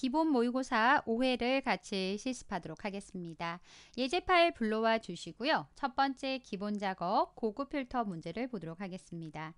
기본 모의고사 5회를 같이 실습하도록 하겠습니다. 예제 파일 불러와 주시고요. 첫 번째 기본 작업 고급 필터 문제를 보도록 하겠습니다.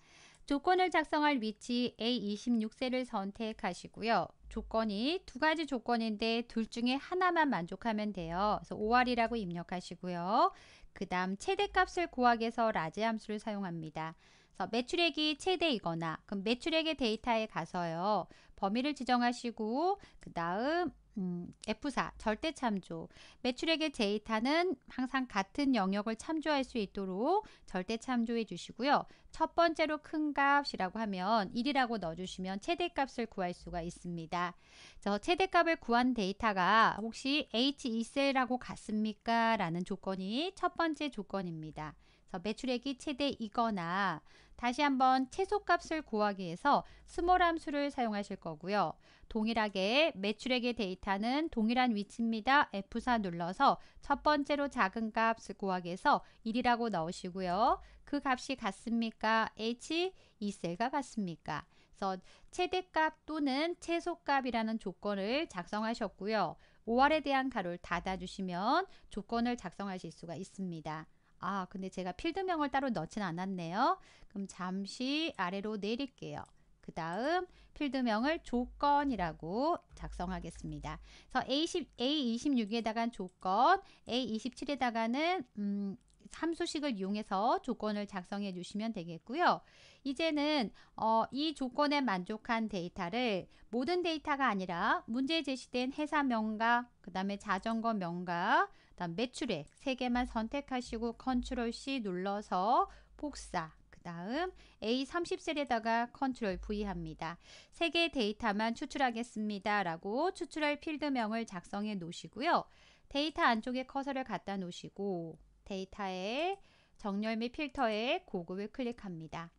조건을 작성할 위치 A26셀을 선택하시고요. 조건이 두 가지 조건인데 둘 중에 하나만 만족하면 돼요. 그래서 5R이라고 입력하시고요. 그 다음 최대값을 구하기 위해서 라지 함수를 사용합니다. 그래서 매출액이 최대이거나 그럼 매출액의 데이터에 가서요. 범위를 지정하시고 그 다음 음, F4 절대 참조 매출액의 데이터는 항상 같은 영역을 참조할 수 있도록 절대 참조해 주시고요. 첫 번째로 큰 값이라고 하면 1이라고 넣어주시면 최대값을 구할 수가 있습니다. 저 최대값을 구한 데이터가 혹시 H2셀하고 같습니까? 라는 조건이 첫 번째 조건입니다. 매출액이 최대이거나 다시 한번 최소값을 구하기 위해서 스몰 함수를 사용하실 거고요. 동일하게 매출액의 데이터는 동일한 위치입니다. F4 눌러서 첫 번째로 작은 값을 구하기 위해서 1이라고 넣으시고요. 그 값이 같습니까? H, 이 셀과 같습니까? 그래서 최대값 또는 최소값이라는 조건을 작성하셨고요. 5알에 대한 가로를 닫아주시면 조건을 작성하실 수가 있습니다. 아, 근데 제가 필드명을 따로 넣진 않았네요. 그럼 잠시 아래로 내릴게요. 그 다음 필드명을 조건이라고 작성하겠습니다. 그래서 A10, A26에다간 조건, A27에다가는 음, 함수식을 이용해서 조건을 작성해 주시면 되겠고요. 이제는 어, 이 조건에 만족한 데이터를 모든 데이터가 아니라 문제에 제시된 회사 명과그 다음에 자전거 명과 다음 매출액 3개만 선택하시고 컨트롤 C 눌러서 복사 그 다음 A30셀에다가 컨트롤 V 합니다. 3개의 데이터만 추출하겠습니다. 라고 추출할 필드명을 작성해 놓으시고요. 데이터 안쪽에 커서를 갖다 놓으시고 데이터에 정렬 및 필터에 고급을 클릭합니다.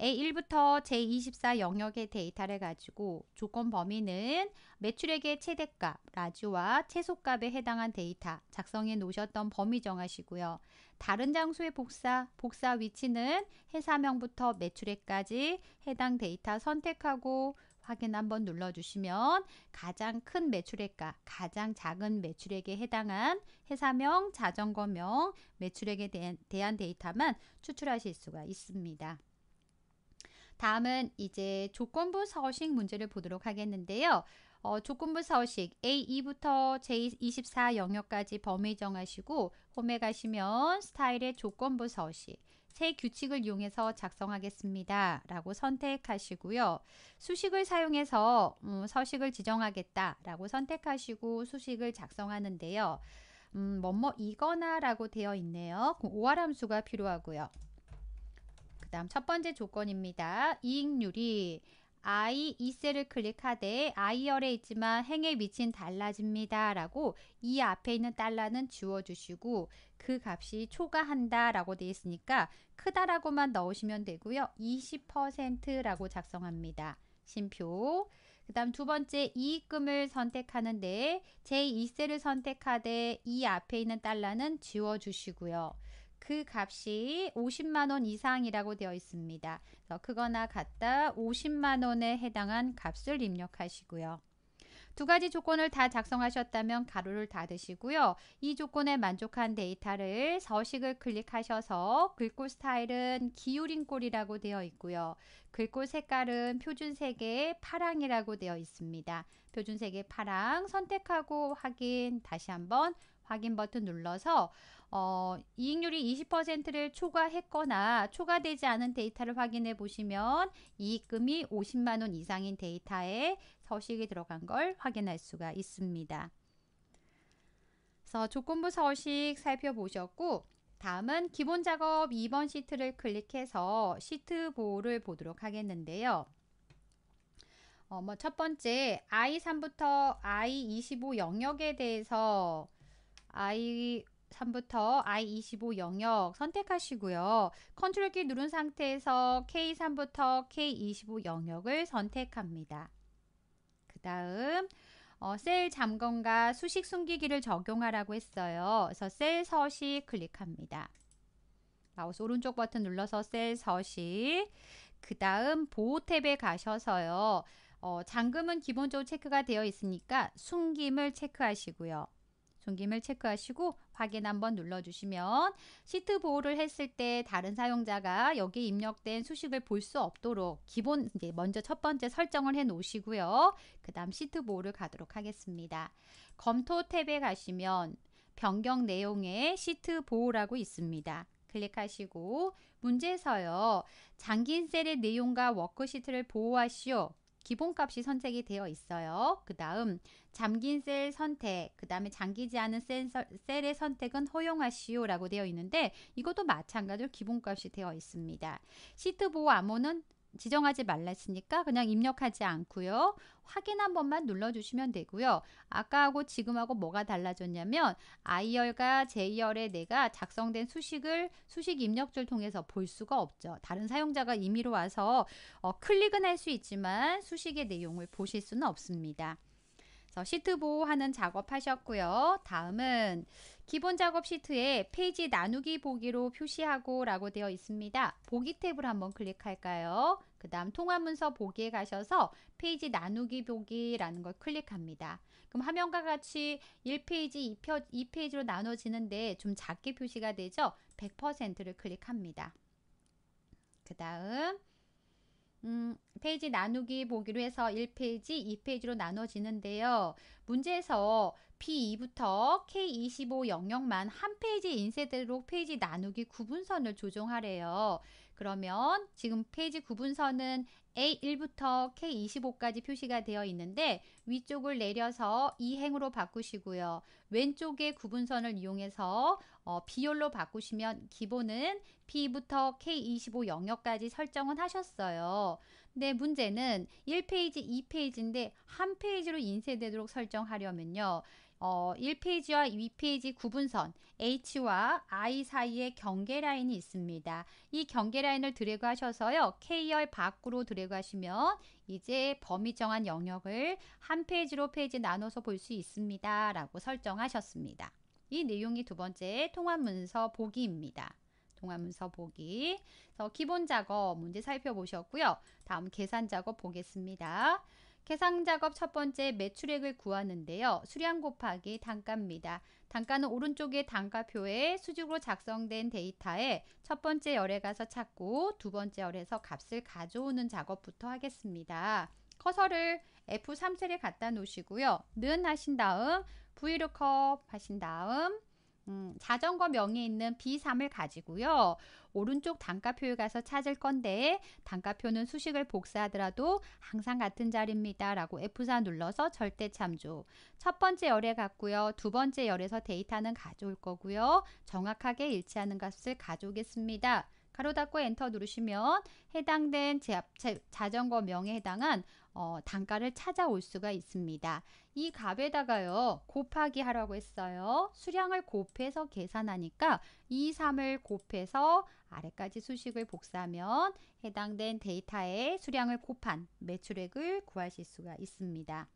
A1부터 J24 영역의 데이터를 가지고 조건 범위는 매출액의 최대값, 라지와 최소값에 해당한 데이터 작성해 놓으셨던 범위 정하시고요. 다른 장소의 복사, 복사 위치는 회사명부터 매출액까지 해당 데이터 선택하고 확인 한번 눌러주시면 가장 큰 매출액과 가장 작은 매출액에 해당한 회사명, 자전거명, 매출액에 대한 데이터만 추출하실 수가 있습니다. 다음은 이제 조건부 서식 문제를 보도록 하겠는데요. 어, 조건부 서식 A2부터 J24 영역까지 범위 정하시고 홈에 가시면 스타일의 조건부 서식 새 규칙을 이용해서 작성하겠습니다. 라고 선택하시고요. 수식을 사용해서 음, 서식을 지정하겠다 라고 선택하시고 수식을 작성하는데요. 음, 뭐뭐 이거나 라고 되어 있네요. 오활 함수가 필요하고요. 다음 첫 번째 조건입니다. 이익률이 I 이셀을 클릭하되 I열에 있지만 행의 위치는 달라집니다. 라고 이 앞에 있는 달러는 지워주시고 그 값이 초과한다 라고 되어 있으니까 크다라고만 넣으시면 되고요. 20%라고 작성합니다. 심표 그 다음 두 번째 이익금을 선택하는데 제2셀을 선택하되 이 앞에 있는 달러는 지워주시고요. 그 값이 50만 원 이상이라고 되어 있습니다. 그거나 같다 50만 원에 해당한 값을 입력하시고요. 두 가지 조건을 다 작성하셨다면 가로를 닫으시고요. 이 조건에 만족한 데이터를 서식을 클릭하셔서 글꼴 스타일은 기울인 꼴이라고 되어 있고요. 글꼴 색깔은 표준색의 파랑이라고 되어 있습니다. 표준색의 파랑 선택하고 확인 다시 한번 확인 버튼 눌러서 어, 이익률이 20%를 초과했거나 초과되지 않은 데이터를 확인해 보시면 이익금이 50만 원 이상인 데이터에 서식이 들어간 걸 확인할 수가 있습니다. 그래서 조건부 서식 살펴보셨고 다음은 기본 작업 2번 시트를 클릭해서 시트 보호를 보도록 하겠는데요. 어, 뭐첫 번째 I3부터 I25 영역에 대해서 I 3부터 I25 영역 선택하시고요. 컨트롤 키 누른 상태에서 K3부터 K25 영역을 선택합니다. 그 다음 어, 셀 잠금과 수식 숨기기를 적용하라고 했어요. 그래서 셀 서식 클릭합니다. 마우스 오른쪽 버튼 눌러서 셀 서식 그 다음 보호 탭에 가셔서요. 어, 잠금은 기본적으로 체크가 되어 있으니까 숨김을 체크하시고요. 종김을 체크하시고 확인 한번 눌러주시면 시트 보호를 했을 때 다른 사용자가 여기 입력된 수식을 볼 수 없도록 기본 이제 먼저 첫 번째 설정을 해 놓으시고요. 그 다음 시트 보호를 가도록 하겠습니다. 검토 탭에 가시면 변경 내용에 시트 보호라고 있습니다. 클릭하시고 문제서요. 에장긴 셀의 내용과 워크시트를 보호하시오. 기본값이 선택이 되어 있어요. 그 다음 잠긴 셀 선택, 그 다음에 잠기지 않은 셀, 의 선택은 허용하시오 라고 되어 있는데 이것도 마찬가지로 기본값이 되어 있습니다. 시트 보호 암호는 지정하지 말랬으니까 그냥 입력하지 않고요. 확인 한 번만 눌러주시면 되고요. 아까하고 지금하고 뭐가 달라졌냐면 I열과 J열에 내가 작성된 수식을 수식 입력줄 통해서 볼 수가 없죠. 다른 사용자가 임의로 와서 어, 클릭은 할 수 있지만 수식의 내용을 보실 수는 없습니다. 시트 보호하는 작업 하셨고요. 다음은 기본 작업 시트에 페이지 나누기 보기로 표시하고 라고 되어 있습니다. 보기 탭을 한번 클릭할까요? 그 다음 통합문서 보기에 가셔서 페이지 나누기 보기라는 걸 클릭합니다. 그럼 화면과 같이 1페이지, 2페이지로 나눠지는데 좀 작게 표시가 되죠? 100%를 클릭합니다. 그 다음 음, 페이지 나누기 보기로 해서 1페이지, 2페이지로 나눠지는데요. 문제에서 P2부터 K25 영역만 한 페이지 인쇄되도록 페이지 나누기 구분선을 조정하래요. 그러면 지금 페이지 구분선은 A1부터 K25까지 표시가 되어 있는데 위쪽을 내려서 이 행으로 바꾸시고요. 왼쪽의 구분선을 이용해서 어, 비율로 바꾸시면 기본은 P부터 K25 영역까지 설정은 하셨어요. 근데 문제는 1페이지, 2페이지인데 한 페이지로 인쇄되도록 설정하려면요. 어, 1페이지와 2페이지 구분선 H와 I 사이에 경계 라인이 있습니다. 이 경계 라인을 드래그 하셔서요. K열 밖으로 드래그 하시면 이제 범위 정한 영역을 한 페이지로 페이지 나눠서 볼 수 있습니다. 라고 설정하셨습니다. 이 내용이 두 번째 통합문서 보기입니다. 통합문서 보기. 기본 작업 문제 살펴보셨고요. 다음 계산 작업 보겠습니다. 계상 작업 첫 번째 매출액을 구하는데요. 수량 곱하기 단가입니다. 단가는 오른쪽에 단가표에 수직으로 작성된 데이터에 첫 번째 열에 가서 찾고 두 번째 열에서 값을 가져오는 작업부터 하겠습니다. 커서를 F3셀에 갖다 놓으시고요. 는 하신 다음 Vlookup 하신 다음 음, 자전거 명에 있는 B3을 가지고요. 오른쪽 단가표에 가서 찾을 건데 단가표는 수식을 복사하더라도 항상 같은 자리입니다. 라고 F4 눌러서 절대 참조. 첫 번째 열에 갔고요. 두 번째 열에서 데이터는 가져올 거고요. 정확하게 일치하는 값을 가져오겠습니다. 가로 닫고 엔터 누르시면 해당된 제, 제, 자전거 명에 해당한 어, 단가를 찾아올 수가 있습니다. 이 값에다가요 곱하기 하라고 했어요. 수량을 곱해서 계산하니까 2, 3을 곱해서 아래까지 수식을 복사하면 해당된 데이터의 수량을 곱한 매출액을 구하실 수가 있습니다.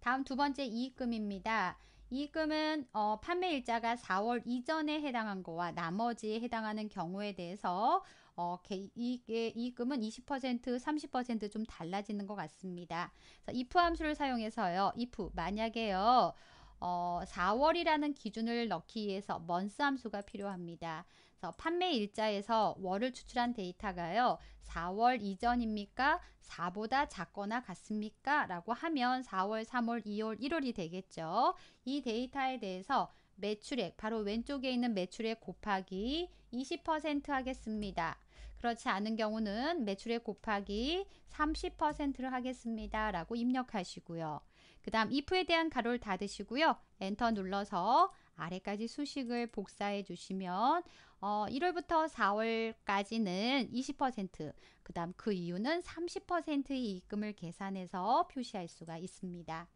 다음 두 번째 이익금입니다. 이익금은 어, 판매일자가 4월 이전에 해당한 거와 나머지에 해당하는 경우에 대해서 어, 이익 이익금은 20% 30%좀 달라지는 것 같습니다. 자, if 함수를 사용해서요. if 만약에요. 어, 4월이라는 기준을 넣기 위해서 먼스 함수가 필요합니다. 그래서 판매 일자에서 월을 추출한 데이터가요. 4월 이전입니까? 4보다 작거나 같습니까? 라고 하면 4월, 3월, 2월, 1월이 되겠죠. 이 데이터에 대해서 매출액, 바로 왼쪽에 있는 매출액 곱하기 20% 하겠습니다. 그렇지 않은 경우는 매출액 곱하기 30%를 하겠습니다. 라고 입력하시고요. 그 다음 if에 대한 가로를 닫으시고요. 엔터 눌러서 아래까지 수식을 복사해 주시면 어, 1월부터 4월까지는 20%그 다음 그 이유는 30%의 이익금을 계산해서 표시할 수가 있습니다.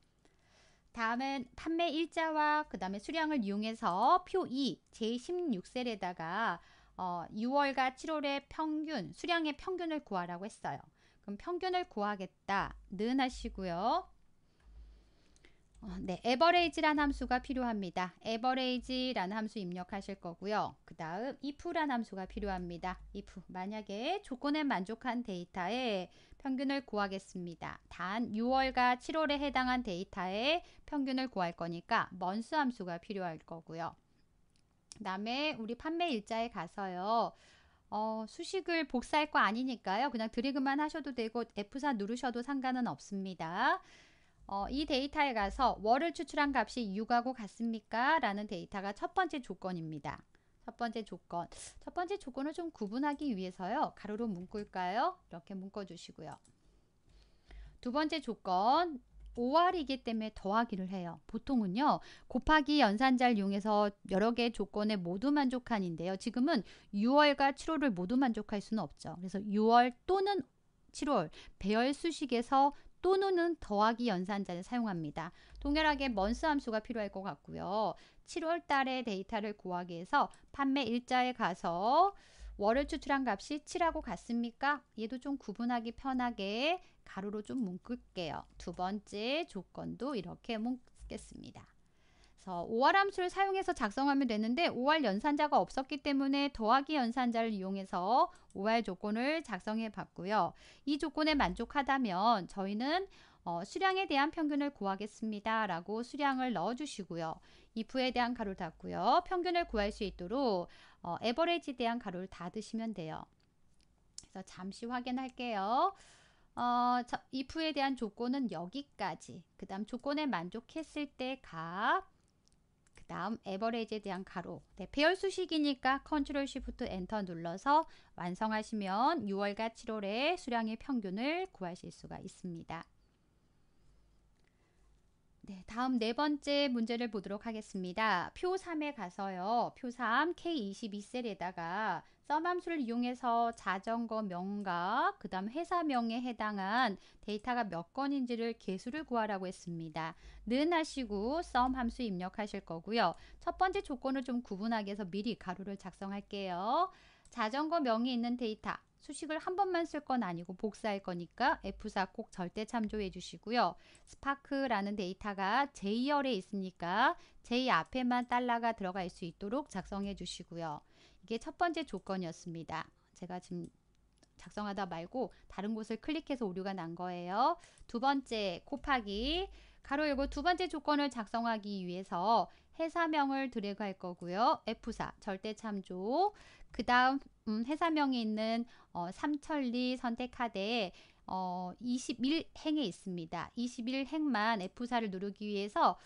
다음은 판매 일자와 그 다음에 수량을 이용해서 표 2, 제16셀에다가 어, 6월과 7월의 평균, 수량의 평균을 구하라고 했어요. 그럼 평균을 구하겠다는 하시고요. 어, 네, average란 함수가 필요합니다. average란 함수 입력하실 거고요. 그 다음 if란 함수가 필요합니다. if 만약에 조건에 만족한 데이터의 평균을 구하겠습니다. 단 6월과 7월에 해당한 데이터의 평균을 구할 거니까 먼스 함수가 필요할 거고요. 다음에 우리 판매 일자에 가서요. 어, 수식을 복사할 거 아니니까요. 그냥 드래그만 하셔도 되고 F4 누르셔도 상관은 없습니다. 어, 이 데이터에 가서 월을 추출한 값이 6하고 같습니까? 라는 데이터가 첫 번째 조건입니다. 첫 번째 조건. 첫 번째 조건을 좀 구분하기 위해서요. 가로로 묶을까요? 이렇게 묶어주시고요. 두 번째 조건. 5R이기 때문에 더하기를 해요. 보통은요. 곱하기 연산자를 이용해서 여러 개의 조건에 모두 만족한인데요. 지금은 6월과 7월을 모두 만족할 수는 없죠. 그래서 6월 또는 7월 배열 수식에서 또는 더하기 연산자를 사용합니다. 동일하게 먼스 함수가 필요할 것 같고요. 7월 달의 데이터를 구하기 위해서 판매 일자에 가서 월을 추출한 값이 7하고 같습니까? 얘도 좀 구분하기 편하게 가로로 좀 뭉글게요. 두 번째 조건도 이렇게 묶겠습니다 그래서 5월 함수를 사용해서 작성하면 되는데 5월 연산자가 없었기 때문에 더하기 연산자를 이용해서 5월 조건을 작성해 봤고요. 이 조건에 만족하다면 저희는 어, 수량에 대한 평균을 구하겠습니다. 라고 수량을 넣어 주시고요. if에 대한 가로를 닫고요. 평균을 구할 수 있도록 어, 에버레지에 대한 가로를 닫으시면 돼요. 그래서 잠시 확인할게요. 어, 저, if에 대한 조건은 여기까지. 그 다음 조건에 만족했을 때 가. 그 다음 에버레이지에 대한 가로. 네, 배열 수식이니까 컨트롤 시프트 엔터 눌러서 완성하시면 6월과 7월의 수량의 평균을 구하실 수가 있습니다. 네, 다음 네 번째 문제를 보도록 하겠습니다. 표 3에 가서요. 표 3 K22셀에다가 썸함수를 이용해서 자전거 명과 그 다음 회사명에 해당한 데이터가 몇 건인지를 개수를 구하라고 했습니다. 는 하시고 썸 함수 입력하실 거고요. 첫 번째 조건을 좀 구분하게 해서 미리 가로를 작성할게요. 자전거 명이 있는 데이터 수식을 한 번만 쓸 건 아니고 복사할 거니까 F4 꼭 절대 참조해 주시고요. 스파크라는 데이터가 J열에 있으니까 J 앞에만 달러가 들어갈 수 있도록 작성해 주시고요. 이게 첫 번째 조건이었습니다. 제가 지금 작성하다 말고 다른 곳을 클릭해서 오류가 난 거예요. 두 번째 곱하기 가로 열고 두 번째 조건을 작성하기 위해서 회사명을 드래그할 거고요. F4 절대 참조 그 다음 음, 회사명에 있는 어, 삼천리 선택하되 어, 21행에 있습니다. 21행만 F4를 누르기 위해서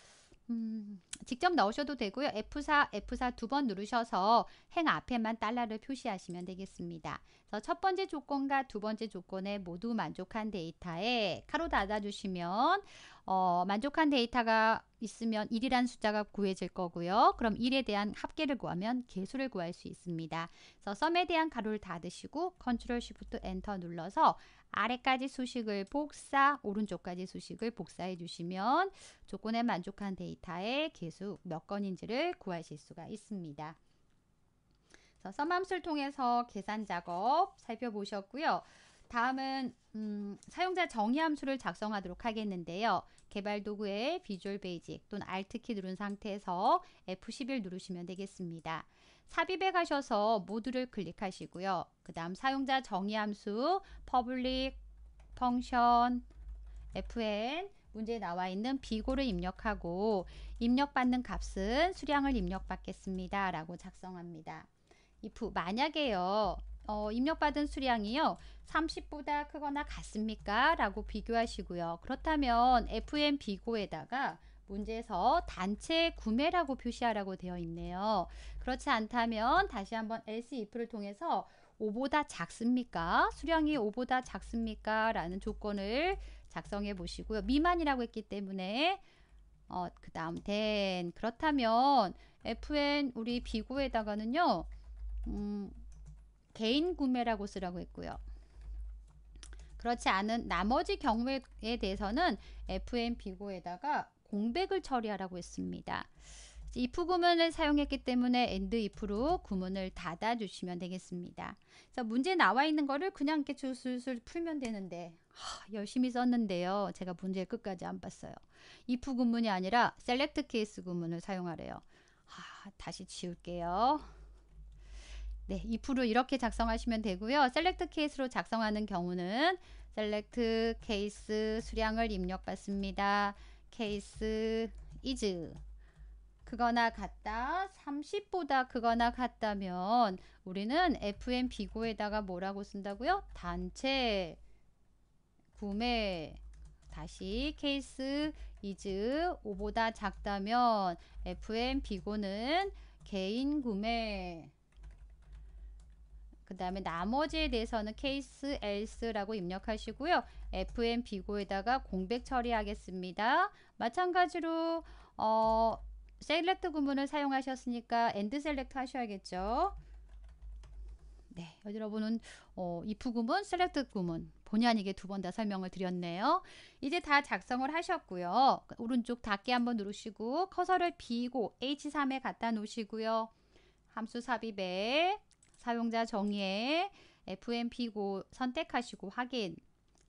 음, 직접 넣으셔도 되고요. F4, F4 두 번 누르셔서 행 앞에만 달러를 표시하시면 되겠습니다. 그래서 첫 번째 조건과 두 번째 조건에 모두 만족한 데이터에 카로 닫아주시면 어, 만족한 데이터가 있으면 1이란 숫자가 구해질 거고요. 그럼 1에 대한 합계를 구하면 개수를 구할 수 있습니다. 그래서 썸에 대한 가로를 닫으시고 컨트롤 쉬프트 엔터 눌러서 아래까지 수식을 복사, 오른쪽까지 수식을 복사해 주시면 조건에 만족한 데이터의 개수 몇 건인지를 구하실 수가 있습니다. 그래서 썸함수를 통해서 계산 작업 살펴보셨고요. 다음은 음, 사용자 정의 함수를 작성하도록 하겠는데요. 개발 도구에 비주얼 베이직 또는 Alt 키 누른 상태에서 F11 누르시면 되겠습니다. 삽입에 가셔서 모두를 클릭하시고요. 그 다음 사용자 정의 함수 public function fn 문제에 나와 있는 비고를 입력하고 입력받는 값은 수량을 입력받겠습니다. 라고 작성합니다. if 만약에요. 어, 입력받은 수량이요. 30보다 크거나 같습니까? 라고 비교하시고요. 그렇다면 fn 비고에다가 문제에서 단체 구매라고 표시하라고 되어 있네요. 그렇지 않다면 다시 한번 else if를 통해서 5보다 작습니까? 수량이 5보다 작습니까? 라는 조건을 작성해 보시고요. 미만이라고 했기 때문에 어, 그 다음 then 그렇다면 fn 우리 비고에다가는요. 음, 개인 구매라고 쓰라고 했고요. 그렇지 않은 나머지 경우에 대해서는 f n 비고에다가 공백을 처리하라고 했습니다. if 구문을 사용했기 때문에 and if로 구문을 닫아 주시면 되겠습니다. 자, 문제 나와 있는 거를 그냥 이렇게 줄술 풀면 되는데 하, 열심히 썼는데요. 제가 문제 끝까지 안 봤어요. if 구문이 아니라 select case 구문을 사용하래요. 하, 다시 지울게요. 네, if로 이렇게 작성하시면 되고요. select case로 작성하는 경우는 select case 수량을 입력받습니다. 케이스 이즈 그거나 같다 30보다 그거나 같다면 우리는 FM 비고에다가 뭐라고 쓴다고요? 단체 구매 다시 케이스 이즈 5보다 작다면 FM 비고는 개인 구매 그 다음에 나머지에 대해서는 케이스 else라고 입력하시고요. fm 비고에다가 공백 처리하겠습니다. 마찬가지로 어, select 구문을 사용하셨으니까 and select 하셔야겠죠. 네, 여러분은 어, if 구문, select 구문 본의 아니게 두 번 다 설명을 드렸네요. 이제 다 작성을 하셨고요. 오른쪽 닫기 한번 누르시고 커서를 비고 H3에 갖다 놓으시고요. 함수 삽입에 사용자 정의에 FMP고 선택하시고 확인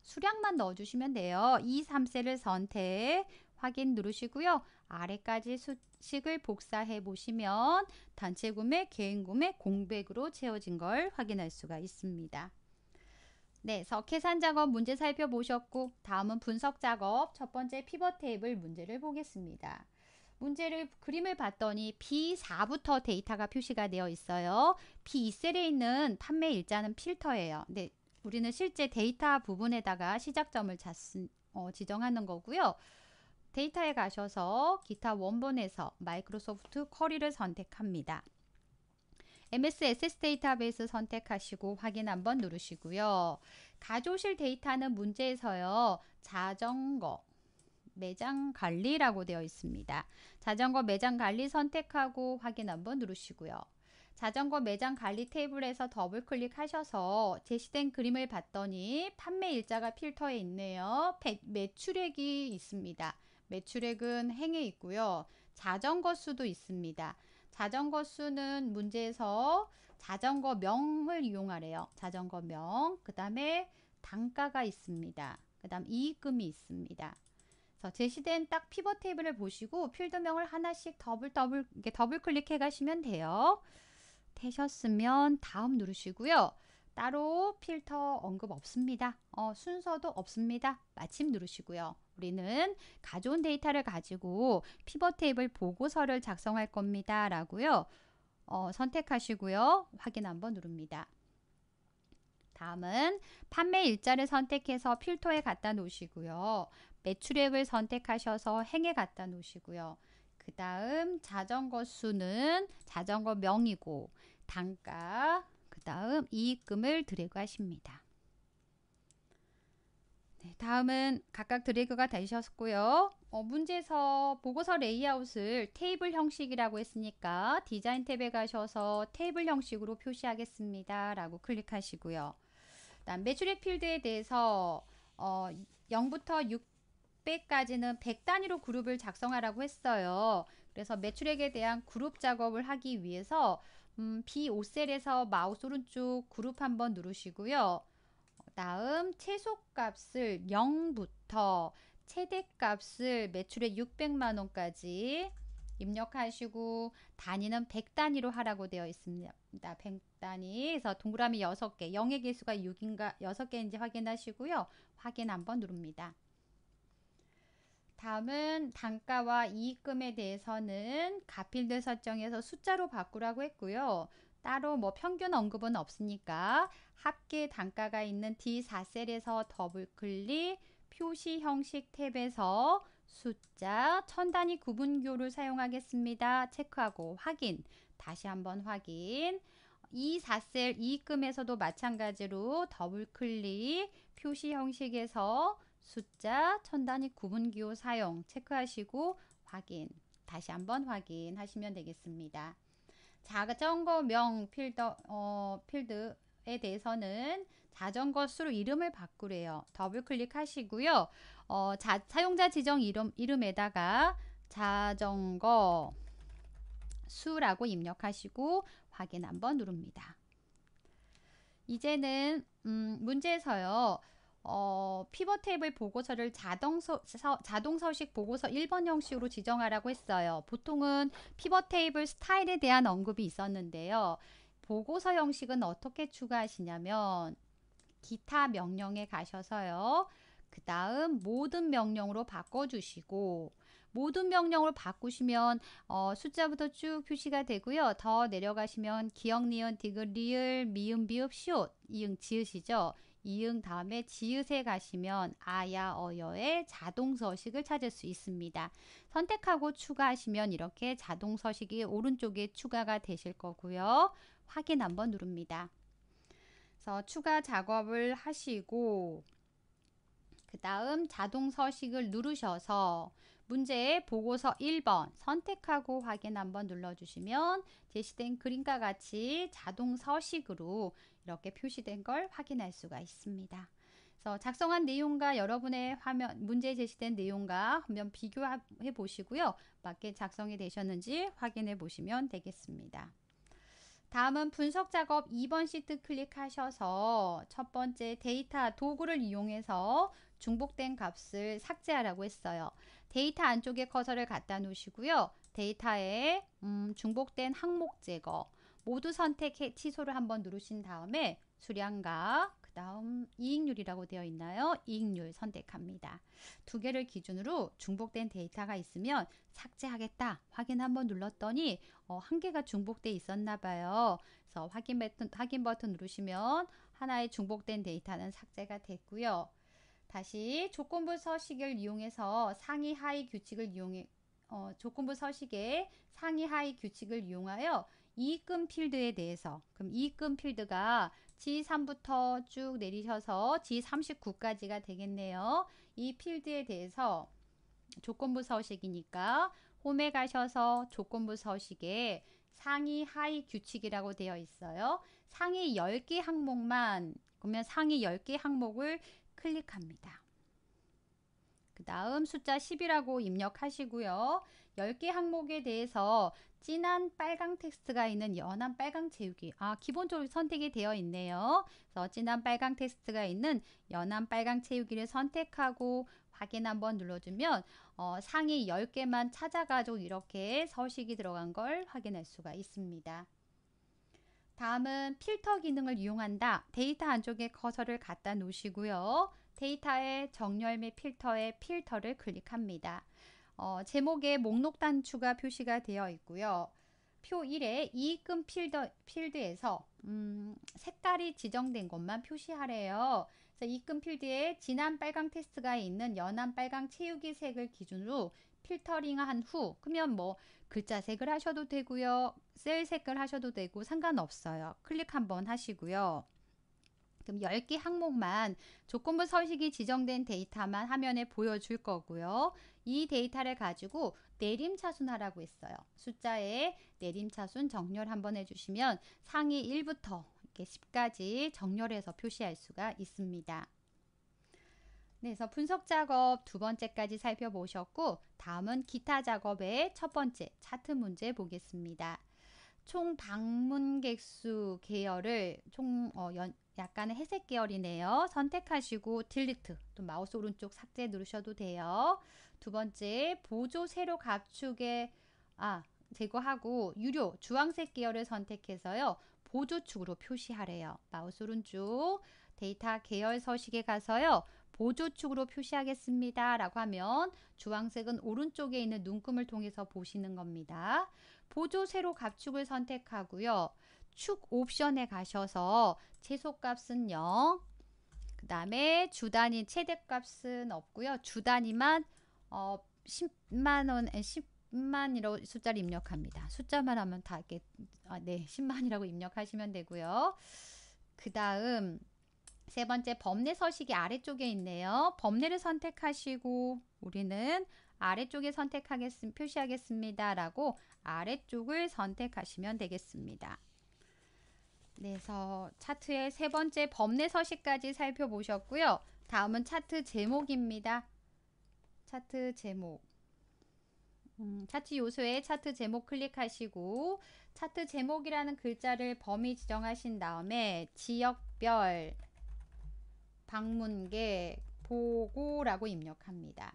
수량만 넣어주시면 돼요. 2, 3셀을 선택 확인 누르시고요. 아래까지 수식을 복사해 보시면 단체 구매, 개인 구매, 공백으로 채워진 걸 확인할 수가 있습니다. 네, 석회산 작업 문제 살펴보셨고 다음은 분석 작업 첫 번째 피벗 테이블 문제를 보겠습니다. 문제를 그림을 봤더니 B4부터 데이터가 표시가 되어 있어요. B2셀에 있는 판매 일자는 필터예요. 근 우리는 실제 데이터 부분에다가 시작점을 자스, 어, 지정하는 거고요. 데이터에 가셔서 기타 원본에서 마이크로소프트 쿼리를 선택합니다. MS SS 데이터베이스 선택하시고 확인 한번 누르시고요. 가져오실 데이터는 문제에서요. 자전거, 매장 관리라고 되어 있습니다. 자전거 매장 관리 선택하고 확인 한번 누르시고요. 자전거 매장 관리 테이블에서 더블 클릭하셔서 제시된 그림을 봤더니 판매 일자가 필터에 있네요. 매출액이 있습니다. 매출액은 행에 있고요. 자전거 수도 있습니다. 자전거 수는 문제에서 자전거 명을 이용하래요. 자전거 명. 그 다음에 단가가 있습니다. 그 다음 이익금이 있습니다. 자, 제시된 딱 피벗 테이블을 보시고 필드명을 하나씩 더블 더블 이렇게 더블 클릭해 가시면 돼요. 되셨으면 다음 누르시고요. 따로 필터 언급 없습니다. 어, 순서도 없습니다. 마침 누르시고요. 우리는 가져온 데이터를 가지고 피벗 테이블 보고서를 작성할 겁니다. 라고요. 어, 선택하시고요. 확인 한번 누릅니다. 다음은 판매 일자를 선택해서 필터에 갖다 놓으시고요. 매출액을 선택하셔서 행에 갖다 놓으시고요. 그 다음 자전거 수는 자전거 명이고 단가 그 다음 이익금을 드래그 하십니다. 네, 다음은 각각 드래그가 되셨고요. 어, 문제에서 보고서 레이아웃을 테이블 형식이라고 했으니까 디자인 탭에 가셔서 테이블 형식으로 표시하겠습니다. 라고 클릭하시고요. 다음 매출액 필드에 대해서 어, 0부터 600까지는 100 단위로 그룹을 작성하라고 했어요. 그래서 매출액에 대한 그룹 작업을 하기 위해서 음, B5셀에서 마우스 오른쪽 그룹 한번 누르시고요. 다음 최소값을 0부터 최대값을 매출액 600만원까지 입력하시고 단위는 100단위로 하라고 되어 있습니다. 100단위. 에서 동그라미 6개, 0의 개수가 6인가 6개인지 확인하시고요. 확인 한번 누릅니다. 다음은 단가와 이익금에 대해서는 가필드 설정에서 숫자로 바꾸라고 했고요. 따로 뭐 평균 언급은 없으니까 합계 단가가 있는 D4셀에서 더블 클릭 표시 형식 탭에서 숫자, 천 단위 구분교를 사용하겠습니다. 체크하고 확인, 다시 한번 확인. 이 4셀 이익금에서도 마찬가지로 더블클릭 표시 형식에서 숫자, 천 단위 구분기호 사용 체크하시고 확인, 다시 한번 확인하시면 되겠습니다. 자전거명 필더, 어, 필드에 대해서는 자전거 수로 이름을 바꾸래요. 더블클릭하시고요. 어, 자, 사용자 지정 이름, 이름에다가 자전거 수라고 입력하시고 확인 한번 누릅니다. 이제는 음, 문제에서요. 어, 피벗 테이블 보고서를 자동, 서, 자동 서식 보고서 1번 형식으로 지정하라고 했어요. 보통은 피벗 테이블 스타일에 대한 언급이 있었는데요. 보고서 형식은 어떻게 추가하시냐면 기타 명령에 가셔서요. 그 다음 모든 명령으로 바꿔주시고 모든 명령으로 바꾸시면 어, 숫자부터 쭉 표시가 되고요. 더 내려가시면 기억, 니은, 디귿, 리을, 미음, 비읍, 시옷, 이응, 지읒이죠. 이응 다음에 지읒에 가시면 아야 어여의 자동 서식을 찾을 수 있습니다. 선택하고 추가하시면 이렇게 자동 서식이 오른쪽에 추가가 되실 거고요. 확인 한번 누릅니다. 그래서 추가 작업을 하시고 그 다음 자동 서식을 누르셔서 문제의 보고서 1번 선택하고 확인 한번 눌러주시면 제시된 그림과 같이 자동 서식으로 이렇게 표시된 걸 확인할 수가 있습니다. 그래서 작성한 내용과 여러분의 화면 문제 제시된 내용과 한번 비교해 보시고요. 맞게 작성이 되셨는지 확인해 보시면 되겠습니다. 다음은 분석 작업 2번 시트 클릭하셔서 첫 번째 데이터 도구를 이용해서 중복된 값을 삭제하라고 했어요. 데이터 안쪽에 커서를 갖다 놓으시고요. 데이터에 음, 중복된 항목 제거 모두 선택 해 취소를 한번 누르신 다음에 수량과 그 다음 이익률이라고 되어 있나요? 이익률 선택합니다. 두 개를 기준으로 중복된 데이터가 있으면 삭제하겠다 확인 한번 눌렀더니 어, 한 개가 중복돼 있었나 봐요. 그래서 확인 버튼, 확인 버튼 누르시면 하나의 중복된 데이터는 삭제가 됐고요. 다시 조건부 서식을 이용해서 상위 하위 규칙을 이용해 어, 조건부 서식의 상위 하위 규칙을 이용하여 이익금 필드에 대해서 그럼 이익금 필드가 G3부터 쭉 내리셔서 G39까지가 되겠네요. 이 필드에 대해서 조건부 서식이니까 홈에 가셔서 조건부 서식에 상위 하위 규칙이라고 되어 있어요. 상위 10개 항목만 그러면 상위 10개 항목을 클릭합니다. 그 다음 숫자 10이라고 입력하시고요. 10개 항목에 대해서 진한 빨강 텍스트가 있는 연한 빨강 채우기 아 기본적으로 선택이 되어 있네요. 그래서 진한 빨강 텍스트가 있는 연한 빨강 채우기를 선택하고 확인 한번 눌러주면 어, 상위 10개만 찾아가지고 이렇게 서식이 들어간 걸 확인할 수가 있습니다. 다음은 필터 기능을 이용한다. 데이터 안쪽에 커서를 갖다 놓으시고요. 데이터의 정렬 및 필터의 필터를 클릭합니다. 어, 제목에 목록 단추가 표시가 되어 있고요. 표 1에 이익금 필더, 필드에서 음, 색깔이 지정된 것만 표시하래요. 그래서 이익금 필드에 진한 빨강 테스트가 있는 연한 빨강 채우기 색을 기준으로 필터링한 후 그러면 뭐 글자 색을 하셔도 되고요. 셀 색을 하셔도 되고 상관없어요. 클릭 한번 하시고요. 그럼 10개 항목만 조건부 서식이 지정된 데이터만 화면에 보여줄 거고요. 이 데이터를 가지고 내림차순하라고 했어요. 숫자에 내림차순 정렬 한번 해주시면 상위 1부터 이렇게 10까지 정렬해서 표시할 수가 있습니다. 네, 그래서 분석 작업 두 번째까지 살펴보셨고 다음은 기타 작업의 첫 번째 차트 문제 보겠습니다. 총 방문객 수 계열을 총 어, 연, 약간의 회색 계열이네요. 선택하시고 딜리트 또 마우스 오른쪽 삭제 누르셔도 돼요. 두 번째 보조 세로 감축에 아 제거하고 유료 주황색 계열을 선택해서요. 보조축으로 표시하래요. 마우스 오른쪽 데이터 계열 서식에 가서요. 보조축으로 표시하겠습니다. 라고 하면 주황색은 오른쪽에 있는 눈금을 통해서 보시는 겁니다. 보조 세로 값축을 선택하고요. 축 옵션에 가셔서 최소값은 0, 그 다음에 주단위 최대값은 없고요. 주단위만 어, 10만원, 10만이라고 숫자를 입력합니다. 숫자만 하면 다 이렇게 아, 네, 10만이라고 입력하시면 되고요. 그 다음 세 번째 범례 서식이 아래쪽에 있네요. 범례를 선택하시고 우리는 아래쪽에 선택하겠음 표시하겠습니다. 라고 아래쪽을 선택하시면 되겠습니다. 네, 그래서 차트의 세 번째 범례 서식까지 살펴보셨고요. 다음은 차트 제목입니다. 차트 제목 음, 차트 요소에 차트 제목 클릭하시고 차트 제목이라는 글자를 범위 지정하신 다음에 지역별 방문객 보고라고 입력합니다.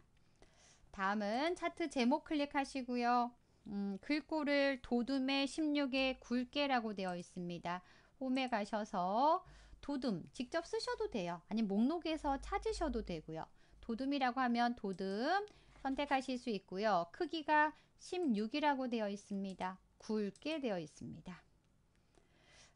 다음은 차트 제목 클릭하시고요. 음, 글꼴을 도둠의 16에 굵게라고 되어 있습니다. 홈에 가셔서 도둠 직접 쓰셔도 돼요. 아니면 목록에서 찾으셔도 되고요. 도둠이라고 하면 도둠 선택하실 수 있고요. 크기가 16이라고 되어 있습니다. 굵게 되어 있습니다.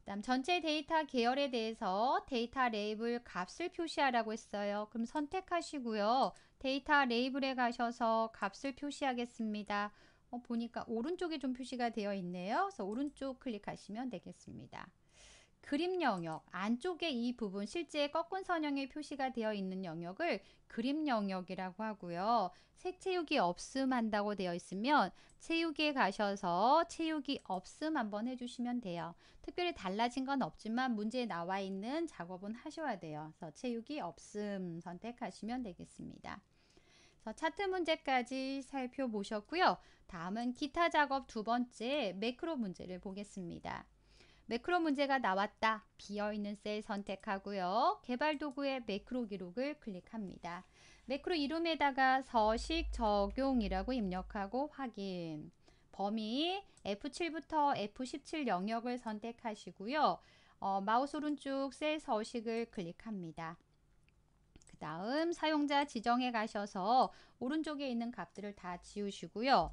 그 다음 전체 데이터 계열에 대해서 데이터 레이블 값을 표시하라고 했어요. 그럼 선택하시고요. 데이터 레이블에 가셔서 값을 표시하겠습니다. 어, 보니까 오른쪽에 좀 표시가 되어 있네요. 그래서 오른쪽 클릭하시면 되겠습니다. 그림 영역 안쪽에 이 부분 실제 꺾은 선형에 표시가 되어 있는 영역을 그림 영역이라고 하고요. 색 채우기 없음 한다고 되어 있으면 채우기에 가셔서 채우기 없음 한번 해주시면 돼요. 특별히 달라진 건 없지만 문제에 나와 있는 작업은 하셔야 돼요. 그래서 채우기 없음 선택하시면 되겠습니다. 차트 문제까지 살펴보셨고요. 다음은 기타 작업 두 번째 매크로 문제를 보겠습니다. 매크로 문제가 나왔다. 비어있는 셀 선택하고요. 개발 도구의 매크로 기록을 클릭합니다. 매크로 이름에다가 서식 적용이라고 입력하고 확인. 범위 F7부터 F17 영역을 선택하시고요. 어, 마우스 오른쪽 셀 서식을 클릭합니다. 그 다음 사용자 지정에 가셔서 오른쪽에 있는 값들을 다 지우시고요.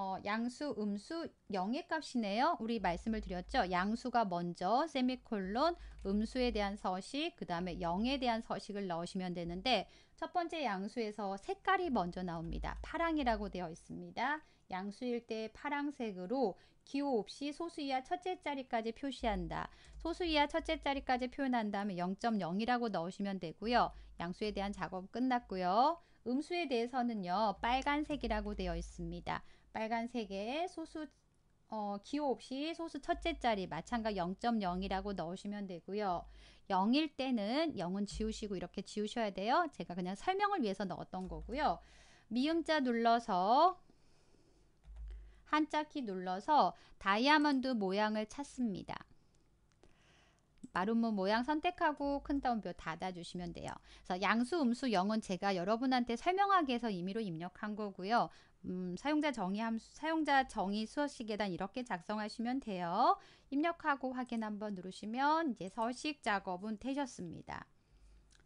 어, 양수, 음수, 0의 값이네요. 우리 말씀을 드렸죠. 양수가 먼저 세미콜론, 음수에 대한 서식, 그 다음에 0에 대한 서식을 넣으시면 되는데 첫 번째 양수에서 색깔이 먼저 나옵니다. 파랑이라고 되어 있습니다. 양수일 때 파랑색으로 기호 없이 소수 이하 첫째 자리까지 표시한다. 소수 이하 첫째 자리까지 표현한 다음에 0.0이라고 넣으시면 되고요. 양수에 대한 작업 끝났고요. 음수에 대해서는요. 빨간색이라고 되어 있습니다. 빨간색에 소수 어, 기호 없이 소수 첫째 자리 마찬가 지 0.0이라고 넣으시면 되고요. 0일 때는 0은 지우시고 이렇게 지우셔야 돼요. 제가 그냥 설명을 위해서 넣었던 거고요. 미음자 눌러서 한자 키 눌러서 다이아몬드 모양을 찾습니다. 마름모 모양 선택하고 큰 따옴표 닫아주시면 돼요. 그래서 양수, 음수, 0은 제가 여러분한테 설명하기 위해서 임의로 입력한 거고요. 음, 사용자 정의 함 사용자 정의 수어식 계단 이렇게 작성하시면 돼요. 입력하고 확인 한번 누르시면 이제 서식 작업은 되셨습니다.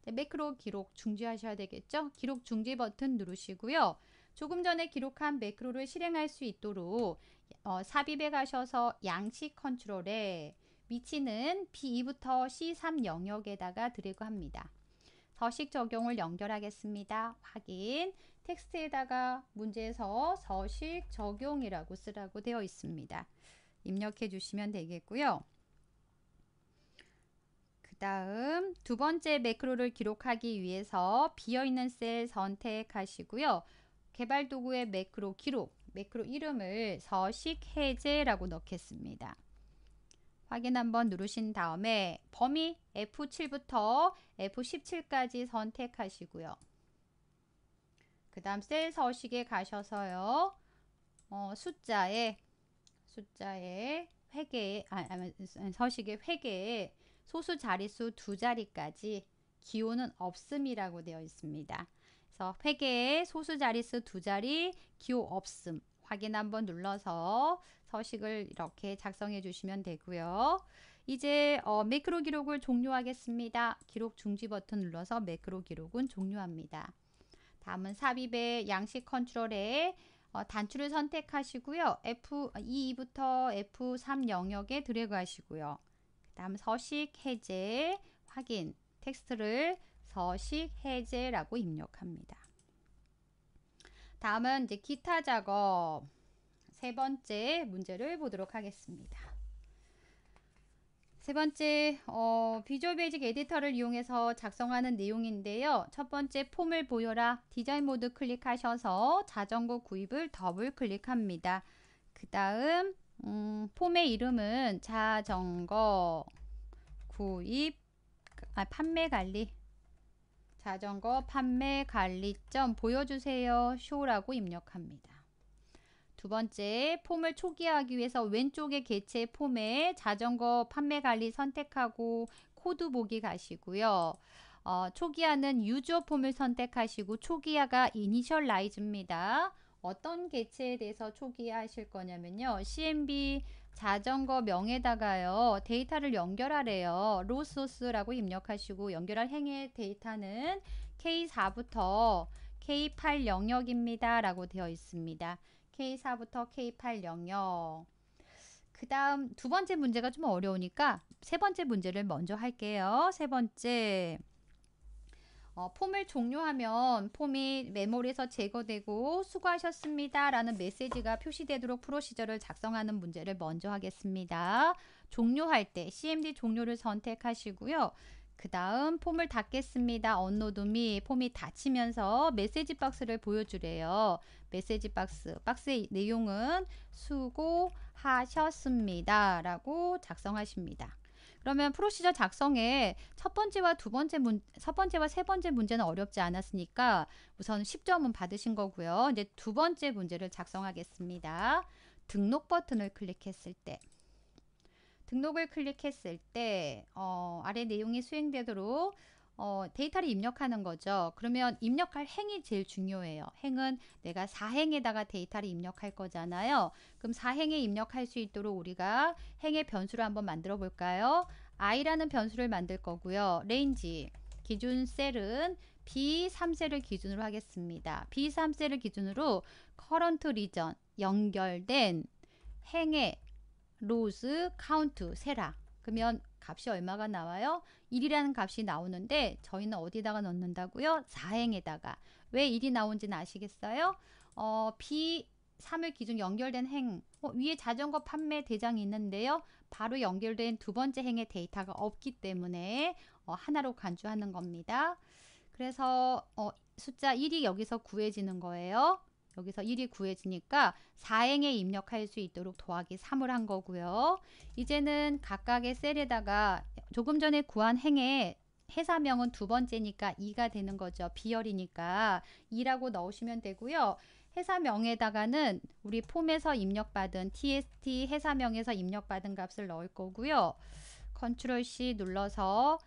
네, 매크로 기록 중지하셔야 되겠죠? 기록 중지 버튼 누르시고요. 조금 전에 기록한 매크로를 실행할 수 있도록 어, 삽입에 가셔서 양식 컨트롤에 위치는 B2부터 C3 영역에다가 드래그 합니다. 서식 적용을 연결하겠습니다. 확인. 텍스트에다가 문제에서 서식 적용이라고 쓰라고 되어 있습니다. 입력해 주시면 되겠고요. 그 다음 두 번째 매크로를 기록하기 위해서 비어있는 셀 선택하시고요. 개발도구의 매크로 기록, 매크로 이름을 서식 해제라고 넣겠습니다. 확인 한번 누르신 다음에 범위 F7부터 F17까지 선택하시고요. 그 다음 셀 서식에 가셔서요. 어, 숫자에 숫자에 회계 아, 아, 아 서식의 회계에 소수 자릿수 두 자리까지 기호는 없음이라고 되어 있습니다. 그래서 회계에 소수 자릿수 두 자리 기호 없음 확인 한번 눌러서 서식을 이렇게 작성해 주시면 되고요. 이제 어, 매크로 기록을 종료하겠습니다. 기록 중지 버튼 눌러서 매크로 기록은 종료합니다. 다음은 삽입의 양식 컨트롤에 어, 단추를 선택하시고요. F2부터 F3 영역에 드래그 하시고요. 그 다음 서식 해제 확인 텍스트를 서식 해제라고 입력합니다. 다음은 이제 기타 작업 세 번째 문제를 보도록 하겠습니다. 세 번째, 어, 비주얼 베이직 에디터를 이용해서 작성하는 내용인데요. 첫 번째 폼을 보여라. 디자인 모드 클릭하셔서 자전거 구입을 더블 클릭합니다. 그 다음 음, 폼의 이름은 자전거 구입 아, 판매 관리 자전거 판매 관리점 보여주세요 쇼라고 입력합니다. 두 번째, 폼을 초기화하기 위해서 왼쪽에 개체 폼에 자전거 판매 관리 선택하고 코드 보기 가시고요. 어, 초기화는 유저 폼을 선택하시고 초기화가 이니셜라이즈입니다. 어떤 개체에 대해서 초기화 하실 거냐면요. CMB 자전거 명에다가요 데이터를 연결하래요 로소스라고 입력하시고 연결할 행의 데이터는 K4부터 K8 영역입니다 라고 되어 있습니다 K4부터 K8 영역 그 다음 두 번째 문제가 좀 어려우니까 세 번째 문제를 먼저 할게요 세 번째 어, 폼을 종료하면 폼이 메모리에서 제거되고 수고하셨습니다 라는 메시지가 표시되도록 프로시저를 작성하는 문제를 먼저 하겠습니다. 종료할 때 CMD 종료를 선택하시고요. 그 다음 폼을 닫겠습니다. 언로드이 폼이 닫히면서 메시지 박스를 보여주래요. 메시지 박스, 박스의 내용은 수고하셨습니다 라고 작성하십니다. 그러면 프로시저 작성에 첫 번째와 두 번째 문, 첫 번째와 세 번째 문제는 어렵지 않았으니까 우선 10점은 받으신 거고요. 이제 두 번째 문제를 작성하겠습니다. 등록 버튼을 클릭했을 때 등록을 클릭했을 때 어, 아래 내용이 수행되도록 어, 데이터를 입력하는 거죠. 그러면 입력할 행이 제일 중요해요. 행은 내가 사행에다가 데이터를 입력할 거잖아요. 그럼 사행에 입력할 수 있도록 우리가 행의 변수를 한번 만들어 볼까요? i라는 변수를 만들 거고요. 레인지 기준 셀은 B3셀을 기준으로 하겠습니다. B3셀을 기준으로 current region 연결된 행의 rows 로즈 카운트 세라 그러면 값이 얼마가 나와요? 1이라는 값이 나오는데 저희는 어디다가 넣는다고요? 4행에다가 왜 1이 나온지는 아시겠어요? 어, B 3을 기준 연결된 행 어, 위에 자전거 판매 대장이 있는데요. 바로 연결된 두 번째 행의 데이터가 없기 때문에 어, 하나로 간주하는 겁니다. 그래서 어, 숫자 1이 여기서 구해지는 거예요. 여기서 1이 구해지니까 4행에 입력할 수 있도록 더하기 3을 한 거고요. 이제는 각각의 셀에다가 조금 전에 구한 행에 해사명은 두 번째니까 2가 되는 거죠. 비열이니까 2라고 넣으시면 되고요. 해사명에다가는 우리 폼에서 입력받은 tst 해사명에서 입력받은 값을 넣을 거고요. 컨트롤 C 눌러서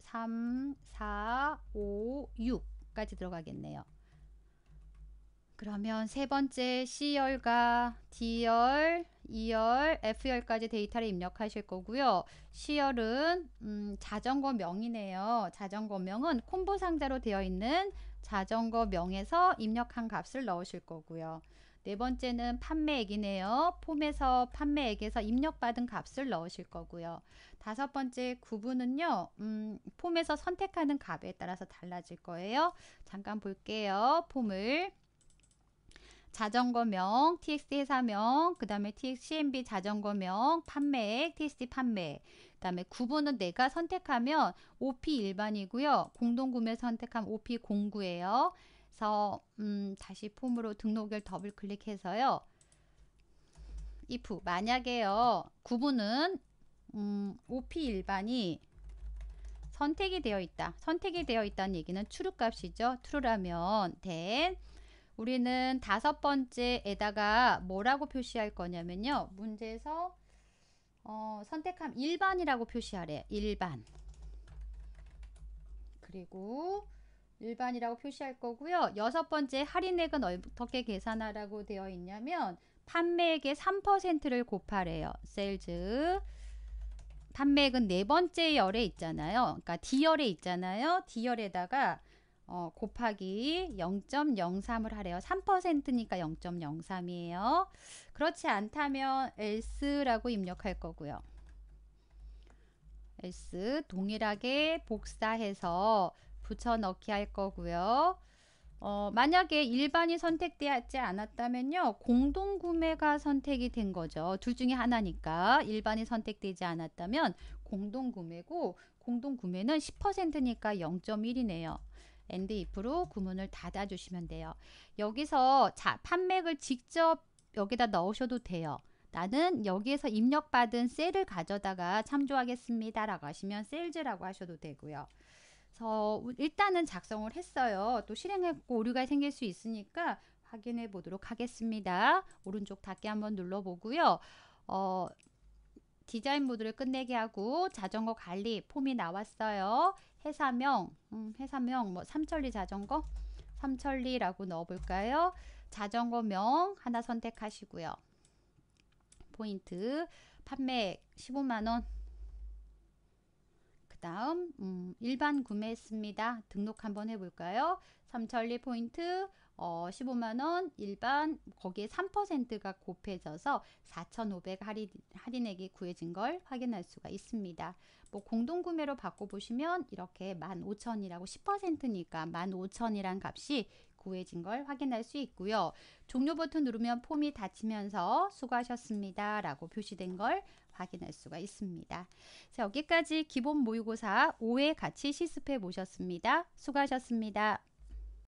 3, 4, 5, 6까지 들어가겠네요. 그러면 세 번째 C열과 D열, E열, F열까지 데이터를 입력하실 거고요. C열은 음, 자전거 명이네요. 자전거 명은 콤보 상자로 되어 있는 자전거 명에서 입력한 값을 넣으실 거고요. 네 번째는 판매액이네요. 폼에서 판매액에서 입력받은 값을 넣으실 거고요. 다섯 번째 구분은요. 음, 폼에서 선택하는 값에 따라서 달라질 거예요. 잠깐 볼게요. 폼을 자전거명, TXT 회사명, 그 다음에 TXCMB 자전거명, 판매액, TXT 판매액. 그 다음에 구분은 내가 선택하면 OP 일반이고요. 공동구매 선택하면 OP 0 9에요 그래서 음, 다시 폼으로 등록을 더블 클릭해서요. if 만약에요. 구분은 음, OP 일반이 선택이 되어 있다. 선택이 되어 있다는 얘기는 true값이죠. true라면 t 우리는 다섯 번째에다가 뭐라고 표시할 거냐면요. 문제에서 어, 선택함 일반이라고 표시하래. 일반. 그리고 일반이라고 표시할 거고요. 여섯 번째 할인액은 어떻게 계산하라고 되어 있냐면 판매액의 3%를 곱하래요. 셀즈 판매액은 네 번째 열에 있잖아요. 그러니까 D열에 있잖아요. D열에다가 어, 곱하기 0.03을 하래요. 3%니까 0.03이에요. 그렇지 않다면 else라고 입력할 거고요. else 동일하게 복사해서 붙여넣기 할 거고요. 어, 만약에 일반이 선택되지 않았다면요. 공동구매가 선택이 된 거죠. 둘 중에 하나니까 일반이 선택되지 않았다면 공동구매고 공동구매는 10%니까 0.1이네요. and if로 구문을 닫아주시면 돼요. 여기서 자, 판맥을 직접 여기다 넣으셔도 돼요. 나는 여기에서 입력받은 셀을 가져다가 참조하겠습니다. 라고 하시면 셀즈라고 하셔도 되고요. 그래서 일단은 작성을 했어요. 또 실행했고 오류가 생길 수 있으니까 확인해 보도록 하겠습니다. 오른쪽 닫기 한번 눌러보고요. 어, 디자인 모드를 끝내게 하고 자전거 관리 폼이 나왔어요. 회사명, 음, 회사명 뭐 삼천리 자전거? 삼천리라고 넣어볼까요? 자전거명 하나 선택하시고요. 포인트 판매 15만원 그 다음 음, 일반 구매했습니다. 등록 한번 해볼까요? 삼천리 포인트 어, 15만원 일반 거기에 3%가 곱해져서 4,500 할인, 할인액이 구해진 걸 확인할 수가 있습니다. 뭐 공동구매로 바꿔보시면 이렇게 15,000이라고 10%니까 15,000이란 값이 구해진 걸 확인할 수 있고요. 종료 버튼 누르면 폼이 닫히면서 수고하셨습니다. 라고 표시된 걸 확인할 수가 있습니다. 자, 여기까지 기본 모의고사 5회 같이 실습해 보셨습니다. 수고하셨습니다.